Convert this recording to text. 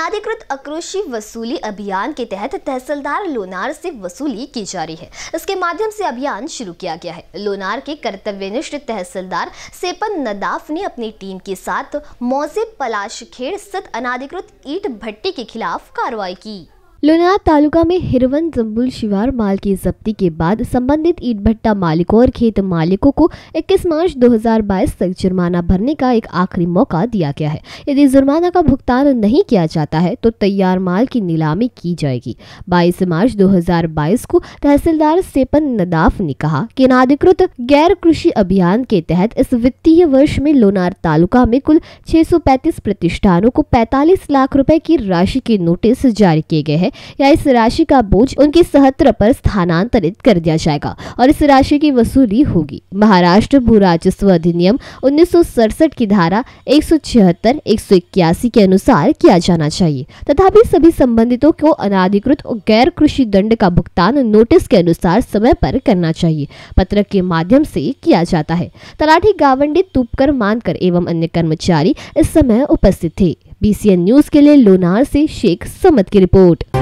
अनाधिकृत अक्रोशी वसूली अभियान के तहत तहसीलदार लोनार से वसूली की जा रही है इसके माध्यम से अभियान शुरू किया गया है लोनार के कर्तव्यनिष्ठ तहसीलदार सेपन नदाफ ने अपनी टीम के साथ मौजे पलाश खेड़ स्थित अनाधिकृत ईट भट्टी के खिलाफ कार्रवाई की लोनार तालुका में हिरवन जम्बुल शिवार माल की जब्ती के बाद संबंधित ईट भट्टा मालिकों और खेत मालिकों को 21 मार्च 2022 तक जुर्माना भरने का एक आखिरी मौका दिया गया है यदि जुर्माना का भुगतान नहीं किया जाता है तो तैयार माल की नीलामी की जाएगी 22 मार्च 2022 को तहसीलदार सेपन नदाफ ने कहा कि अनाधिकृत गैर कृषि अभियान के तहत इस वित्तीय वर्ष में लोनार तालुका में कुल छह प्रतिष्ठानों को पैतालीस लाख रूपए की राशि के नोटिस जारी किए गए हैं या इस राशि का बोझ उनके सहत्र पर स्थानांतरित कर दिया जाएगा और इस राशि की वसूली होगी महाराष्ट्र भू राजस्व अधिनियम उन्नीस की धारा एक सौ के अनुसार किया जाना चाहिए तथापि सभी संबंधितों को अनाधिकृत और गैर कृषि दंड का भुगतान नोटिस के अनुसार समय पर करना चाहिए पत्र के माध्यम से किया जाता है तलाठी गावंडी तुपकर मानकर एवं अन्य कर्मचारी इस समय उपस्थित थे बीसीएन न्यूज के लिए लोनार से शेख समत की रिपोर्ट